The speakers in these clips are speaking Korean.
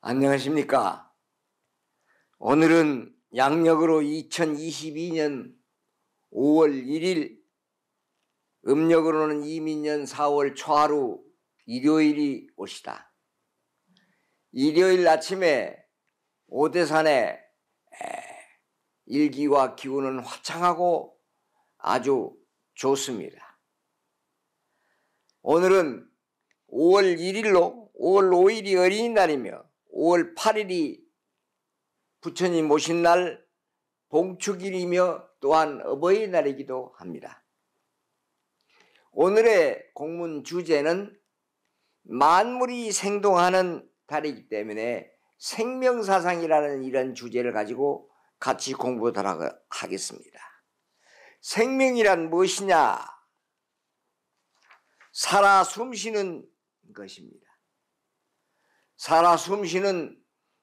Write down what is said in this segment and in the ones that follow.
안녕하십니까. 오늘은 양력으로 2022년 5월 1일, 음력으로는 이민년 4월 초하루 일요일이 옵시다. 일요일 아침에 오대산에 일기와 기운은 화창하고 아주 좋습니다. 오늘은 5월 1일로 5월 5일이 어린이날이며 5월 8일이 부처님 오신 날 봉축일이며 또한 어버이날이기도 합니다. 오늘의 공문 주제는 만물이 생동하는 달이기 때문에 생명사상이라는 이런 주제를 가지고 같이 공부하도록 하겠습니다. 생명이란 무엇이냐? 살아 숨쉬는 것입니다. 살아 숨쉬는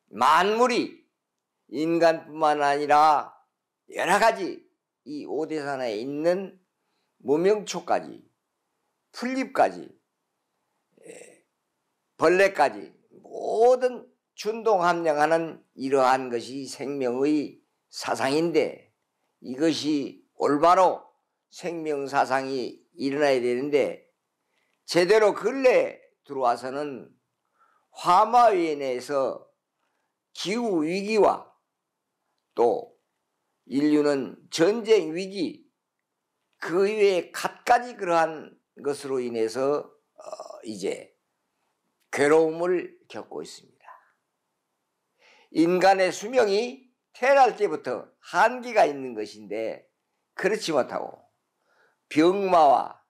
만물이 인간뿐만 아니라 여러 가지 이 오대산에 있는 무명초까지 풀잎까지 예, 벌레까지 모든 준동함량하는 이러한 것이 생명의 사상인데 이것이 올바로 생명 사상이 일어나야 되는데 제대로 근래 들어와서는 화마위원에서 기후 위기와 또 인류는 전쟁 위기 그 외에 갖가지 그러한 것으로 인해서 어, 이제 괴로움을 겪고 있습니다. 인간의 수명이 태어날 때부터 한계가 있는 것인데 그렇지 못하고 병마와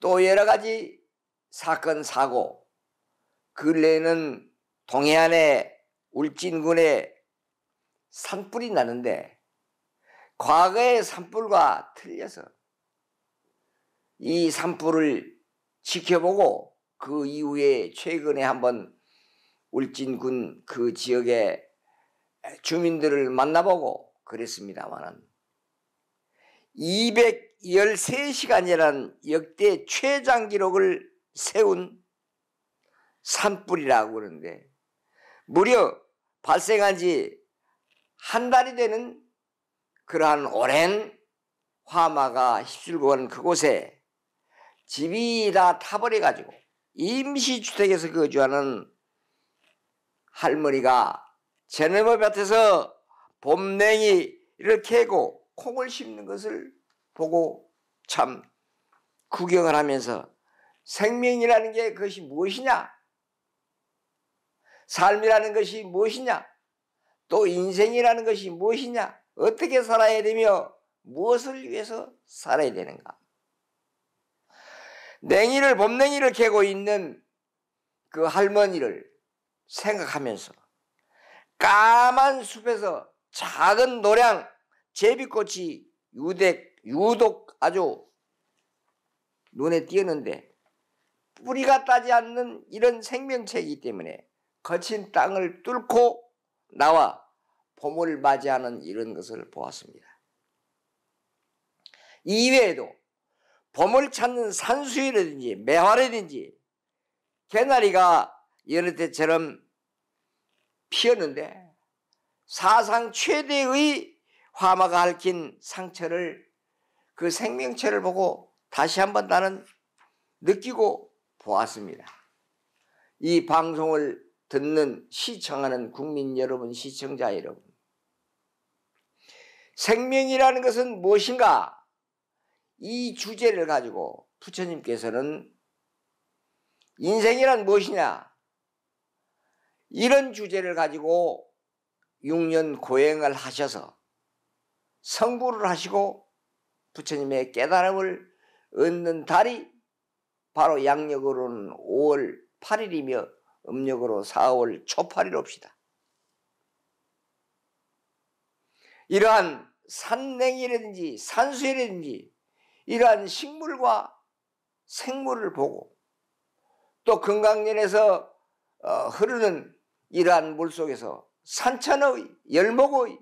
또 여러 가지 사건 사고 근래에는 동해안에 울진군에 산불이 나는데 과거의 산불과 틀려서 이 산불을 지켜보고 그 이후에 최근에 한번 울진군 그 지역의 주민들을 만나보고 그랬습니다만은 213시간이라는 역대 최장 기록을 세운 산불이라고 그러는데 무려 발생한 지 한 달이 되는 그러한 오랜 화마가 휩쓸고 온 그곳에 집이 다 타버려가지고 임시주택에서 거주하는 할머니가 제네모 밭에서 봄냉이를 캐고 콩을 심는 것을 보고 참 구경을 하면서 생명이라는 게 그것이 무엇이냐 삶이라는 것이 무엇이냐? 또 인생이라는 것이 무엇이냐? 어떻게 살아야 되며 무엇을 위해서 살아야 되는가? 냉이를 봄냉이를 캐고 있는 그 할머니를 생각하면서 까만 숲에서 작은 노량 제비꽃이 유독, 유독 아주 눈에 띄었는데 뿌리가 따지 않는 이런 생명체이기 때문에 거친 땅을 뚫고 나와 봄을 맞이하는 이런 것을 보았습니다. 이외에도 봄을 찾는 산수이라든지 매화라든지 개나리가 여느 때처럼 피었는데 사상 최대의 화마가 핥힌 상처를 그 생명체를 보고 다시 한번 나는 느끼고 보았습니다. 이 방송을 듣는 시청하는 국민 여러분 시청자 여러분 생명이라는 것은 무엇인가 이 주제를 가지고 부처님께서는 인생이란 무엇이냐 이런 주제를 가지고 6년 고행을 하셔서 성부를 하시고 부처님의 깨달음을 얻는 달이 바로 양력으로는 5월 8일이며 음력으로 4월 초파일 옵시다. 이러한 산냉이라든지 산수해라든지 이러한 식물과 생물을 보고 또 금강연에서 어, 흐르는 이러한 물 속에서 산천의 열목의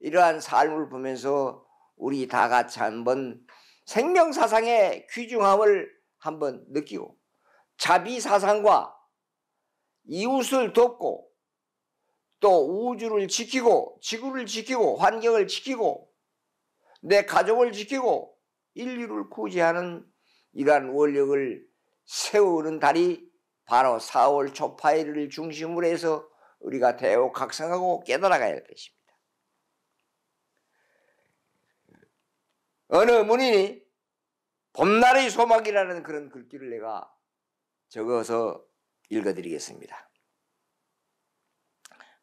이러한 삶을 보면서 우리 다 같이 한번 생명사상의 귀중함을 한번 느끼고 자비사상과 이웃을 돕고 또 우주를 지키고 지구를 지키고 환경을 지키고 내 가족을 지키고 인류를 구제하는 이러한 원력을 세우는 달이 바로 4월 초파일을 중심으로 해서 우리가 대우각성하고 깨달아가야 할 것입니다. 어느 문인이 봄날의 소망이라는 그런 글귀를 내가 적어서 읽어드리겠습니다.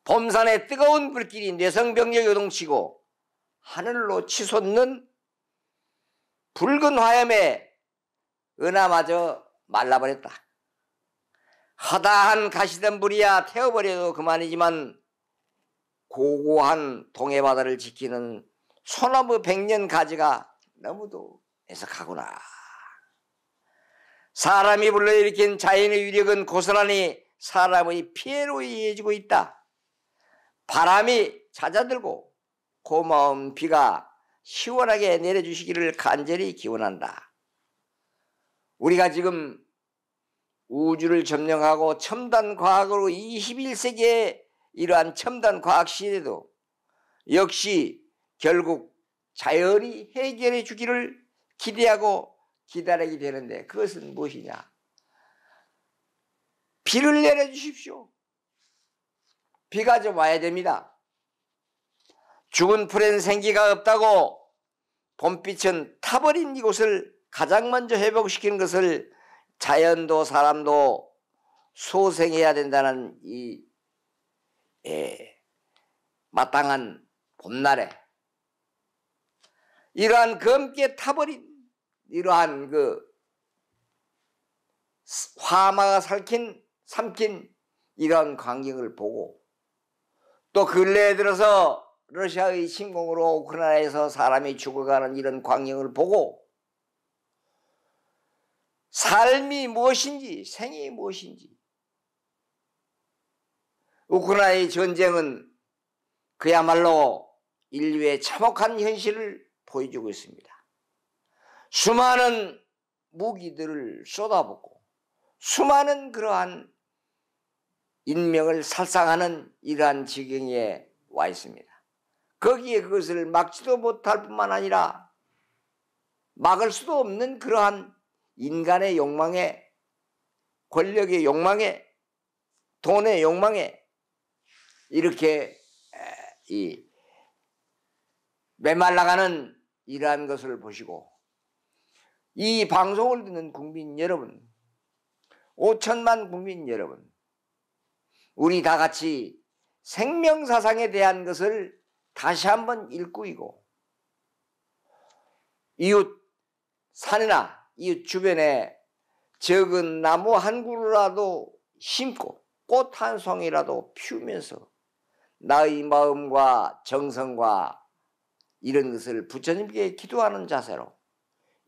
범산의 뜨거운 불길이 내성병력 요동치고 하늘로 치솟는 붉은 화염에 은하마저 말라버렸다. 하다한 가시던 불이야 태워버려도 그만이지만 고고한 동해바다를 지키는 소나무 백년 가지가 너무도 애석하구나. 사람이 불러일으킨 자연의 위력은 고스란히 사람의 피해로 이어지고 있다. 바람이 찾아들고 고마운 비가 시원하게 내려주시기를 간절히 기원한다. 우리가 지금 우주를 점령하고 첨단 과학으로 2 1세기에 이러한 첨단 과학 시대도 역시 결국 자연이 해결해 주기를 기대하고 기다리게 되는데 그것은 무엇이냐? 비를 내려주십시오. 비가 좀 와야 됩니다. 죽은 풀엔 생기가 없다고 봄빛은 타버린 이곳을 가장 먼저 회복시키는 것을 자연도 사람도 소생해야 된다는 이 예, 마땅한 봄날에 이러한 검게 타버린 이러한 그 화마가 살킨 삼킨 이런 광경을 보고 또 근래에 들어서 러시아의 침공으로 우크라이나에서 사람이 죽어가는 이런 광경을 보고 삶이 무엇인지 생이 무엇인지 우크라이나의 전쟁은 그야말로 인류의 참혹한 현실을 보여주고 있습니다. 수많은 무기들을 쏟아붓고 수많은 그러한 인명을 살상하는 이러한 지경에 와 있습니다. 거기에 그것을 막지도 못할 뿐만 아니라 막을 수도 없는 그러한 인간의 욕망에 권력의 욕망에 돈의 욕망에 이렇게 이 메말라가는 이러한 것을 보시고 이 방송을 듣는 국민 여러분 5천만 국민 여러분 우리 다 같이 생명사상에 대한 것을 다시 한번 일구이고 이웃 산이나 이웃 주변에 적은 나무 한 그루라도 심고 꽃 한 송이라도 피우면서 나의 마음과 정성과 이런 것을 부처님께 기도하는 자세로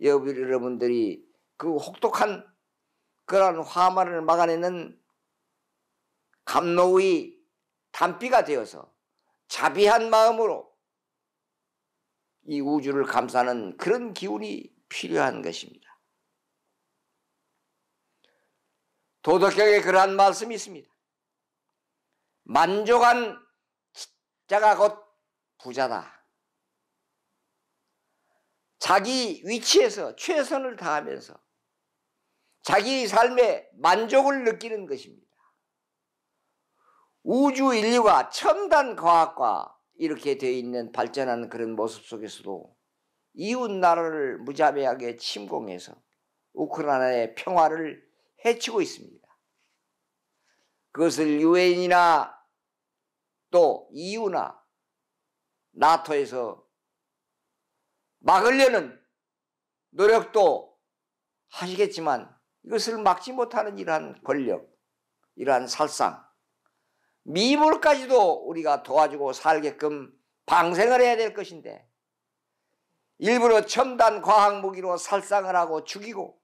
여러분들이 그 혹독한 그러한 화마를 막아내는 감노의 담비가 되어서 자비한 마음으로 이 우주를 감싸는 그런 기운이 필요한 것입니다. 도덕경에 그러한 말씀이 있습니다. 만족한 자가 곧 부자다. 자기 위치에서 최선을 다하면서 자기 삶에 만족을 느끼는 것입니다. 우주 인류가 첨단 과학과 이렇게 되어 있는 발전하 그런 모습 속에서도 이웃 나라를 무자비하게 침공해서 우크라이나의 평화를 해치고 있습니다. 그것을 유엔이나 또 EU나 나토에서 막으려는 노력도 하시겠지만 이것을 막지 못하는 이러한 권력, 이러한 살상, 미물까지도 우리가 도와주고 살게끔 방생을 해야 될 것인데 일부러 첨단 과학 무기로 살상을 하고 죽이고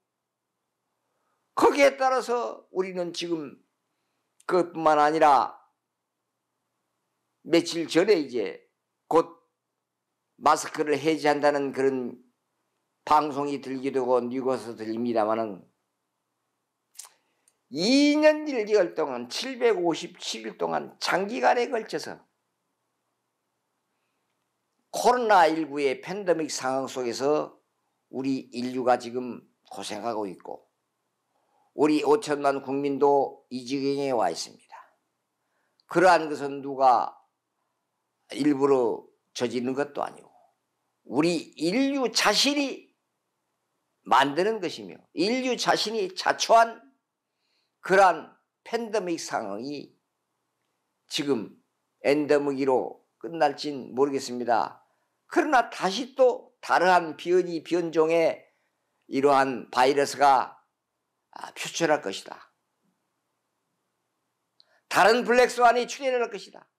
거기에 따라서 우리는 지금 그뿐만 아니라 며칠 전에 이제 곧 마스크를 해제한다는 그런 방송이 들기도 하고 뉴거스 들립니다만은 2년 1개월 동안 757일 동안 장기간에 걸쳐서 코로나19의 팬데믹 상황 속에서 우리 인류가 지금 고생하고 있고 우리 5천만 국민도 이 지경에 와 있습니다. 그러한 것은 누가 일부러 저지는 것도 아니고 우리 인류 자신이 만드는 것이며 인류 자신이 자초한 그러한 팬데믹 상황이 지금 엔데믹으로 끝날진 모르겠습니다. 그러나 다시 또 다른 변이 변종의 이러한 바이러스가 아, 표출할 것이다. 다른 블랙스완이 출현할 것이다.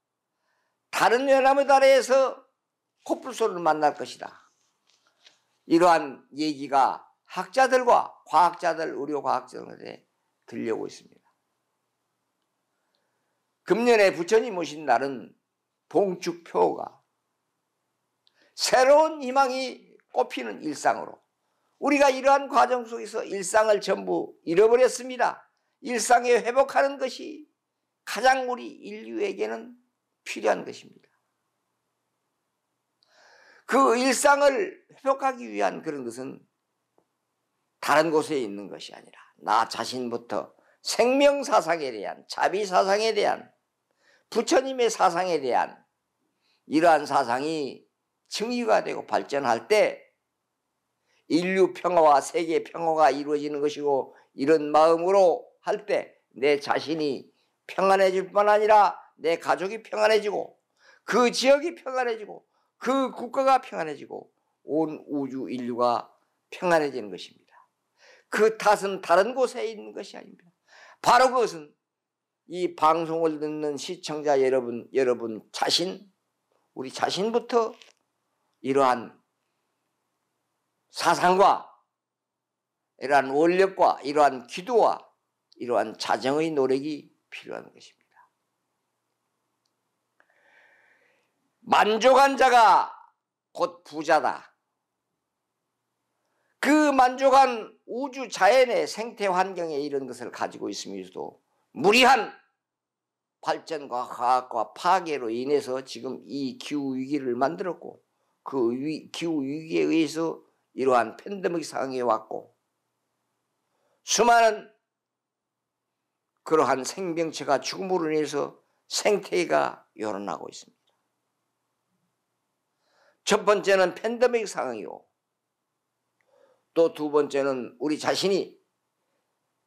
다른 연합의 달라에서 코뿔소를 만날 것이다. 이러한 얘기가 학자들과 과학자들, 의료과학자들에 들려오고 있습니다. 금년에 부처님 오신 날은 봉축표가 새로운 희망이 꽃피는 일상으로 우리가 이러한 과정 속에서 일상을 전부 잃어버렸습니다. 일상에 회복하는 것이 가장 우리 인류에게는 필요한 것입니다. 그 일상을 회복하기 위한 그런 것은 다른 곳에 있는 것이 아니라 나 자신부터 생명 사상에 대한 자비 사상에 대한 부처님의 사상에 대한 이러한 사상이 증위가 되고 발전할 때 인류 평화와 세계 평화가 이루어지는 것이고 이런 마음으로 할 때 내 자신이 평안해질 뿐 아니라 내 가족이 평안해지고 그 지역이 평안해지고 그 국가가 평안해지고 온 우주 인류가 평안해지는 것입니다. 그 탓은 다른 곳에 있는 것이 아닙니다. 바로 그것은 이 방송을 듣는 시청자 여러분, 여러분 자신, 우리 자신부터 이러한 사상과 이러한 원력과 이러한 기도와 이러한 자정의 노력이 필요한 것입니다. 만족한 자가 곧 부자다. 그 만족한 우주 자연의 생태 환경에 이런 것을 가지고 있음에도 무리한 발전과 과학과 파괴로 인해서 지금 이 기후 위기를 만들었고 그 위, 기후 위기에 의해서 이러한 팬데믹 상황에 왔고 수많은 그러한 생명체가 죽음으로 인해서 생태계가 열어나고 있습니다. 첫 번째는 팬데믹 상황이고 또 두 번째는 우리 자신이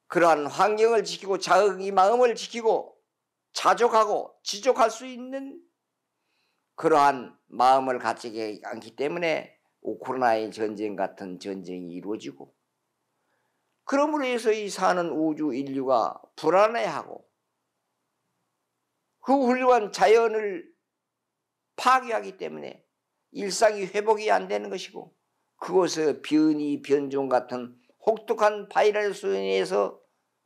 그러한 환경을 지키고 자극이 마음을 지키고 자족하고 지족할 수 있는 그러한 마음을 가지게 않기 때문에 우크라이나의 전쟁 같은 전쟁이 이루어지고 그러므로 해서 이 사는 우주 인류가 불안해하고 그 훌륭한 자연을 파괴하기 때문에 일상이 회복이 안 되는 것이고 그곳의 변이 변종 같은 혹독한 바이러스에 의해서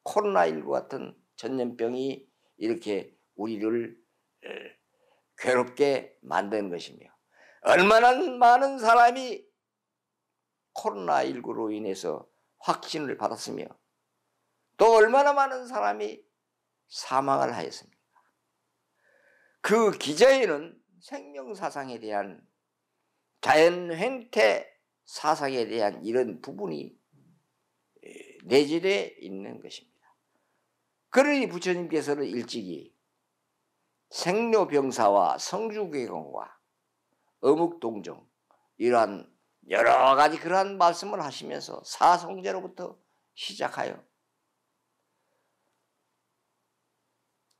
코로나19 같은 전염병이 이렇게 우리를 괴롭게 만든 것이며 얼마나 많은 사람이 코로나19로 인해서 확진을 받았으며 또 얼마나 많은 사람이 사망을 하였습니까? 그 기저에는 생명사상에 대한 자연 행태 사상에 대한 이런 부분이 내질해 있는 것입니다. 그러니 부처님께서는 일찍이 생로병사와 성주괴공과 어묵동정 이러한 여러 가지 그러한 말씀을 하시면서 사성제로부터 시작하여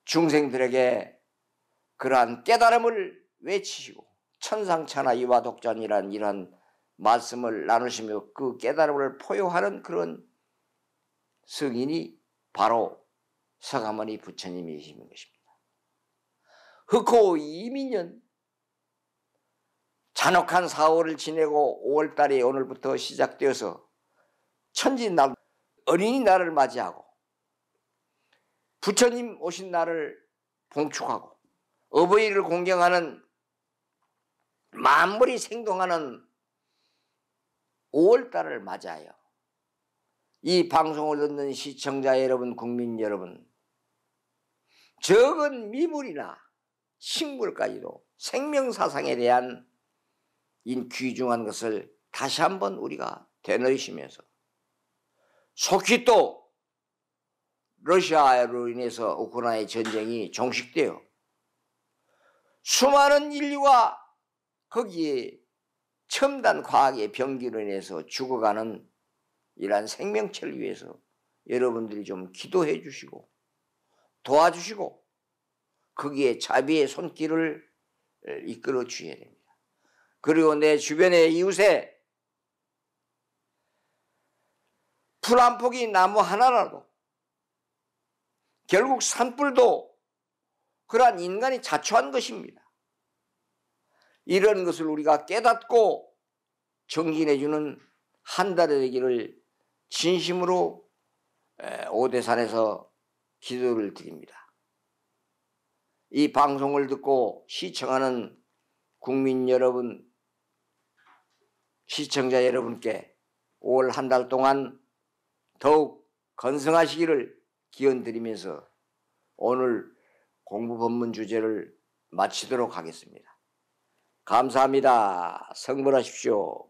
중생들에게 그러한 깨달음을 외치시고 천상차나 이와 독전이란 이런 말씀을 나누시며 그 깨달음을 포효하는 그런 승인이 바로 서가모니 부처님이신 것입니다. 흑호 이민년 잔혹한 4월을 지내고 5월달에 오늘부터 시작되어서 천지날 어린이날을 맞이하고 부처님 오신 날을 봉축하고 어버이를 공경하는 만물이 생동하는 5월달을 맞아요. 이 방송을 듣는 시청자 여러분, 국민 여러분, 적은 미물이나 식물까지도 생명사상에 대한 인 귀중한 것을 다시 한번 우리가 되뇌시면서 속히 또 러시아로 인해서 우크라이나의 전쟁이 종식되어 수많은 인류가 거기에 첨단 과학의 병기로 인해서 죽어가는 이러한 생명체를 위해서 여러분들이 좀 기도해 주시고 도와주시고 거기에 자비의 손길을 이끌어 주셔야 됩니다. 그리고 내 주변의 이웃에 풀한 포기 나무 하나라도 결국 산불도 그러한 인간이 자초한 것입니다. 이런 것을 우리가 깨닫고 정진해주는 한 달의 되기를 진심으로 오대산에서 기도를 드립니다. 이 방송을 듣고 시청하는 국민 여러분, 시청자 여러분께 올 한 달 동안 더욱 건승하시기를 기원드리면서 오늘 공부 본문 주제를 마치도록 하겠습니다. 감사합니다. 성불하십시오.